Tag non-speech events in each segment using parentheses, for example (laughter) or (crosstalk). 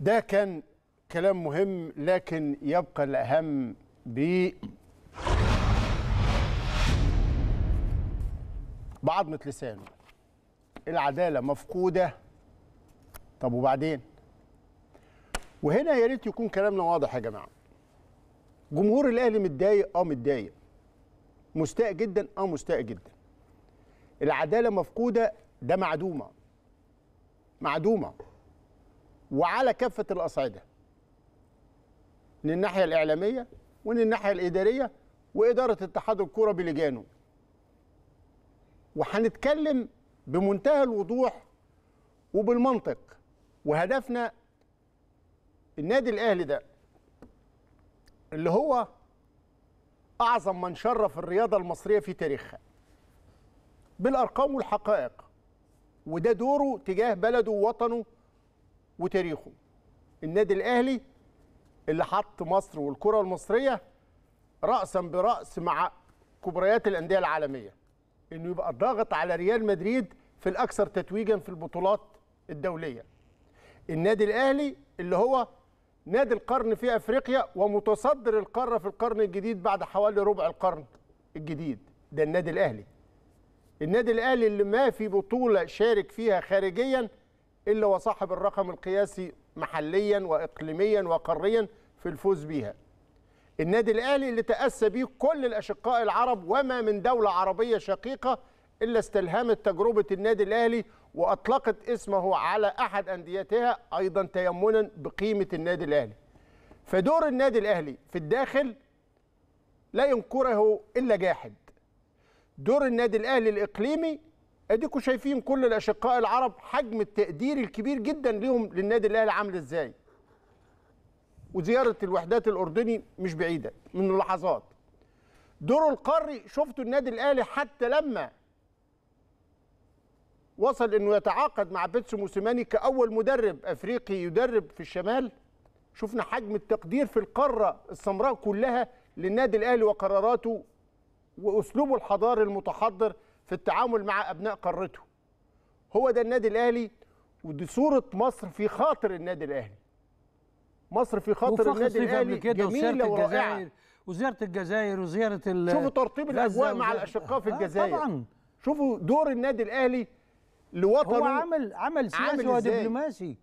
ده كان كلام مهم لكن يبقى الأهم ب بعضمة لسانه العدالة مفقودة طب وبعدين وهنا يا ريت يكون كلامنا واضح يا جماعة جمهور الأهلي متضايق اه متضايق مستاء جدا اه مستاء جدا العدالة مفقودة ده معدومة معدومة وعلى كافه الاصعده من الناحيه الاعلاميه ومن الناحيه الاداريه واداره اتحاد الكره بلجانه وهنتكلم بمنتهى الوضوح وبالمنطق وهدفنا النادي الاهلي ده اللي هو اعظم من شرف الرياضه المصريه في تاريخها بالارقام والحقائق وده دوره تجاه بلده ووطنه وتاريخه النادي الاهلي اللي حط مصر والكره المصريه راسا براس مع كبريات الانديه العالميه انه يبقى ضاغط على ريال مدريد في الاكثر تتويجا في البطولات الدوليه النادي الاهلي اللي هو نادي القرن في افريقيا ومتصدر القاره في القرن الجديد بعد حوالي ربع القرن الجديد ده النادي الاهلي النادي الاهلي اللي ما في بطوله شارك فيها خارجيا إلا وصاحب الرقم القياسي محليا وإقليميا وقاريا في الفوز بيها النادي الأهلي اللي تأسى بيه كل الأشقاء العرب وما من دولة عربية شقيقة إلا استلهمت تجربة النادي الأهلي وأطلقت اسمه على أحد أنديتها أيضا تيمنا بقيمة النادي الأهلي فدور النادي الأهلي في الداخل لا ينكره إلا جاحد دور النادي الأهلي الإقليمي اديكم شايفين كل الاشقاء العرب حجم التقدير الكبير جدا ليهم للنادي الاهلي عامل ازاي وزياره الوحدات الاردني مش بعيده من اللحظات دور القاري شفتوا النادي الاهلي حتى لما وصل انه يتعاقد مع بيتسو موسيماني كاول مدرب افريقي يدرب في الشمال شفنا حجم التقدير في القاره السمراء كلها للنادي الاهلي وقراراته واسلوبه الحضاري المتحضر في التعامل مع ابناء قارته هو ده النادي الاهلي ودي صوره مصر في خاطر النادي الاهلي مصر في خاطر النادي الاهلي جميله ورائعه وزياره الجزائر وزياره شوفوا ترطيب الاجواء مع الاشقاء في آه، الجزائر طبعا شوفوا دور النادي الاهلي لوطنه هو عمل عمل سياسي ودبلوماسي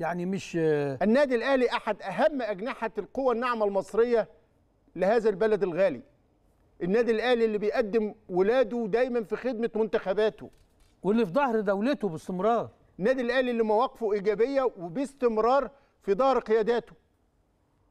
يعني مش النادي الاهلي احد اهم اجنحه القوى الناعمه المصريه لهذا البلد الغالي النادي الاهلي اللي بيقدم ولاده دايما في خدمه منتخباته واللي في ظهر دولته باستمرار النادي الاهلي اللي مواقفه ايجابيه وباستمرار في ظهر قياداته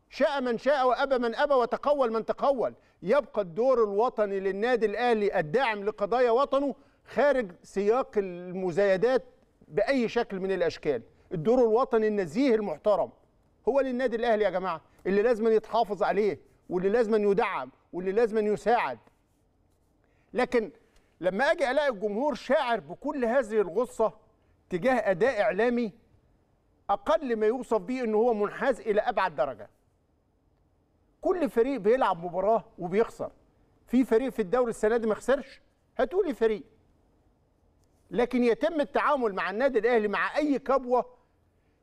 شاء من شاء وابى من ابى وتقول من تقول يبقى الدور الوطني للنادي الاهلي الداعم لقضايا وطنه خارج سياق المزايدات باي شكل من الاشكال الدور الوطني النزيه المحترم هو للنادي الاهلي يا جماعه اللي لازم يتحافظ عليه واللي لازم يدعم واللي لازم أن يساعد لكن لما أجي ألاقي الجمهور شاعر بكل هذه الغصة تجاه أداء إعلامي أقل ما يوصف به أنه هو منحاز إلى أبعد درجة كل فريق بيلعب مباراة وبيخسر في فريق في الدوري السنة دي ما خسرش هتقولي فريق لكن يتم التعامل مع النادي الأهلي مع أي كبوة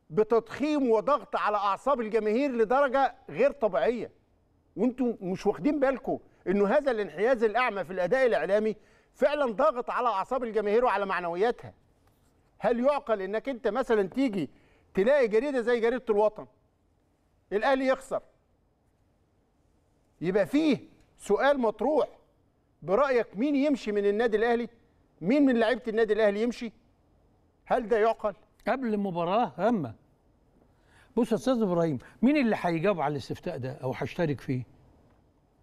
بتضخيم وضغط على أعصاب الجماهير لدرجة غير طبيعية وانتم مش واخدين بالكم انه هذا الانحياز الاعمى في الاداء الاعلامي فعلا ضاغط على اعصاب الجماهير وعلى معنوياتها هل يعقل انك انت مثلا تيجي تلاقي جريده زي جريده الوطن الاهلي يخسر يبقى فيه سؤال مطروح برايك مين يمشي من النادي الاهلي مين من لعيبه النادي الاهلي يمشي هل ده يعقل قبل المباراه هامه بص يا استاذ ابراهيم مين اللي هيجاوب على الاستفتاء ده او هيشترك فيه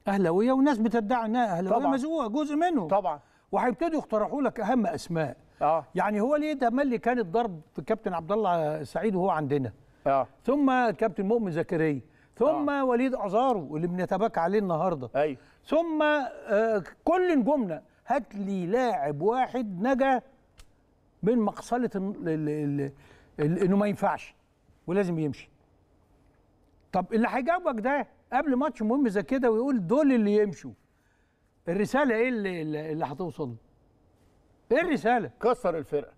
اهلاويه وناس بتدعي انها اهلاويه مزوقه جزء منهم طبعا وهيبتدوا يقترحوا لك اهم اسماء اه يعني هو ليه ده ملي كان الضرب في كابتن عبد الله سعيد وهو عندنا اه ثم كابتن مؤمن زكريا ثم آه. وليد عزارو اللي بنتباكى عليه النهارده ايوه ثم آه كل نجومنا هات لي لاعب واحد نجا من مقصله انه ما ينفعش ولازم يمشي طب اللي هيجاوبك ده قبل ماتش مهم زي كده ويقول دول اللي يمشوا الرساله ايه اللي اللي هتوصل ايه الرساله كسر الفرقه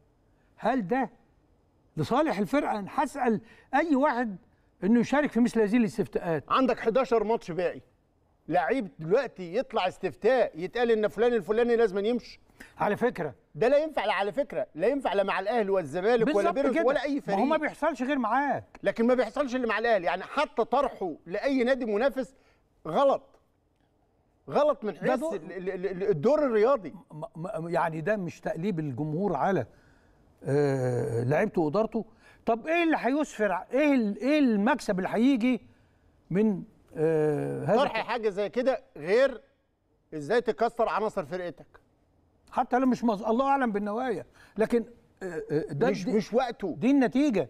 هل ده لصالح الفرقه انا هسال اي واحد انه يشارك في مثل هذه الاستفتاءات عندك 11 ماتش باقي لعيب دلوقتي يطلع استفتاء يتقال ان فلان الفلاني لازم يمشي على فكره ده لا ينفع لا على فكره لا ينفع لا مع الاهلي والزمالك ولا بيراميدز ولا اي فريق ما هو ما بيحصلش غير معاك لكن ما بيحصلش اللي مع الاهلي يعني حتى طرحه لاي نادي منافس غلط غلط من حيث الدور الرياضي يعني ده مش تقليب الجمهور على آه لعيبته وادارته طب ايه اللي هيسفر ايه ايه المكسب اللي هيجي من آه طرح حاجه زي كده غير ازاي تكسر عناصر فرقتك حتى لو مش مز... الله اعلم بالنوايا لكن آه, آه، ده مش دي مش وقته دي النتيجه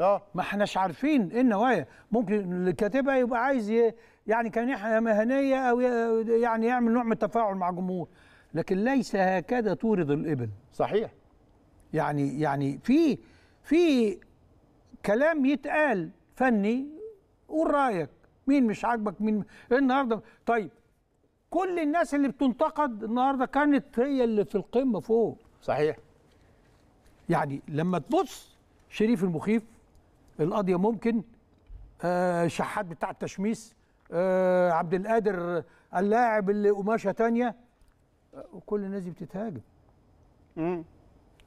اه ما احناش عارفين ايه النوايا ممكن اللي كاتبها يبقى عايز ي... يعني كان مهنيه او يعني يعمل نوع من التفاعل مع الجمهور لكن ليس هكذا تورد الابل صحيح يعني يعني في في كلام يتقال فني قول رايك مين مش عاجبك مين إيه النهارده طيب كل الناس اللي بتنتقد النهارده كانت هي اللي في القمه فوق صحيح يعني لما تبص شريف المخيف القضيه ممكن آه شحات بتاع التشميس آه عبد القادر اللاعب اللي قماشه تانية آه وكل الناس دي بتتهاجم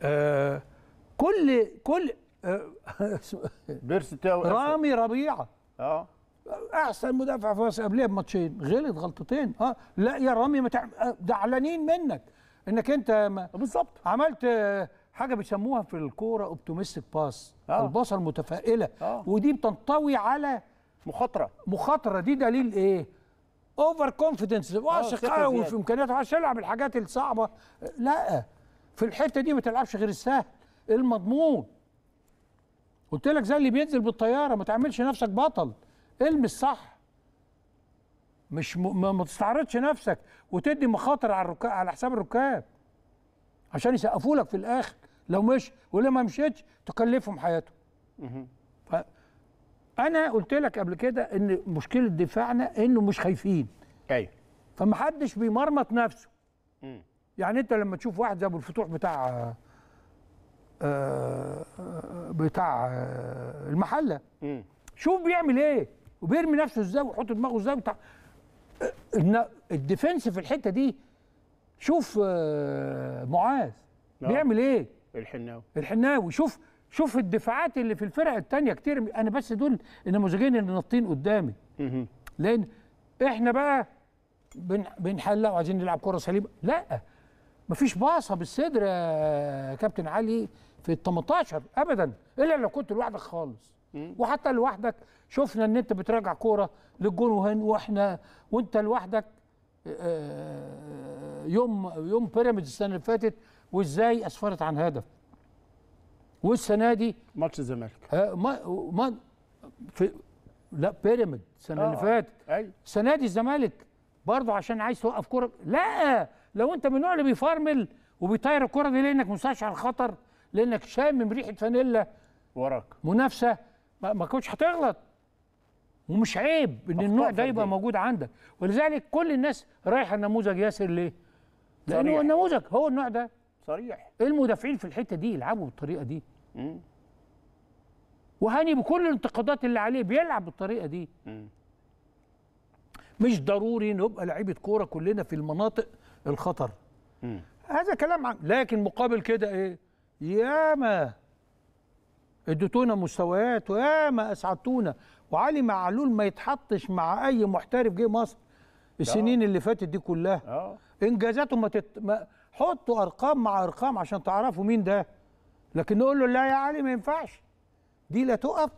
آه كل كل آه (laughs) رامي ربيعه اه احسن مدافع في مصر قبلها بماتشين غلط غلطتين اه لا يا رامي ما تع... زعلانين منك انك انت بالظبط عملت حاجه بيسموها في الكوره اوبتومستيك باس آه. الباصه المتفائله آه. ودي بتنطوي على مخاطره مخاطره دي دليل ايه اوفر آه، كونفدنس واثق قوي في امكانياته عشان يلعب الحاجات الصعبه لا في الحته دي ما تلعبش غير السهل المضمون قلت لك زي اللي بينزل بالطياره ما تعملش نفسك بطل المس صح مش م... ما تستعرضش نفسك وتدي مخاطر على الركاب على حساب الركاب عشان يسقفوا لك في الاخر لو مش ولو ما مشيتش تكلفهم حياتهم ف... انا قلت لك قبل كده ان مشكله دفاعنا انه مش خايفين ايوه فمحدش بيمرمط نفسه يعني انت لما تشوف واحد زي ابو الفتوح بتاع آآ آه، آه، آه، بتاع آآ المحله شوف بيعمل ايه وبيرمي نفسه ازاي ويحط دماغه ازاي بتاع الديفنس في الحته دي شوف آه، معاذ نعم. بيعمل ايه الحناوي الحناوي شوف شوف الدفاعات اللي في الفرق الثانيه كتير انا بس دول النموذجين اللي نطين قدامي لان احنا بقى بنحلق وعايزين نلعب كره سليمه لا مفيش باصه بالصدر يا كابتن علي في ال 18 ابدا الا لو كنت لوحدك خالص وحتى لوحدك شفنا ان انت بتراجع كوره للجون وهن واحنا وانت لوحدك آه، آه، يوم يوم بيراميدز السنه اللي فاتت وازاي اسفرت عن هدف والسنه دي ماتش الزمالك ما ما في لا بيراميدز السنه اللي آه، فاتت ايوه السنه دي الزمالك برضه عشان عايز توقف كوره لا لو انت من النوع اللي بيفرمل وبيطير الكوره دي لانك مستشعر خطر لانك شامم ريحه فانيلا وراك منافسه ما كنتش هتغلط ومش عيب ان النوع ده يبقى موجود عندك ولذلك كل الناس رايحه النموذج ياسر ليه؟ لانه النموذج هو النوع ده صريح المدافعين في الحته دي يلعبوا بالطريقه دي مم. وهاني بكل الانتقادات اللي عليه بيلعب بالطريقه دي مم. مش ضروري نبقى لعيبه كوره كلنا في المناطق الخطر مم. هذا كلام عم. لكن مقابل كده ايه ياما اديتونا مستويات وياما اسعدتونا وعلي معلول ما يتحطش مع اي محترف جه مصر السنين اه. اللي فاتت دي كلها اه انجازاته ما, تت... ما حطوا ارقام مع ارقام عشان تعرفوا مين ده لكن نقول له لا يا علي ما ينفعش دي لا تقف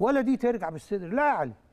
ولا دي ترجع بالصدر لا يا علي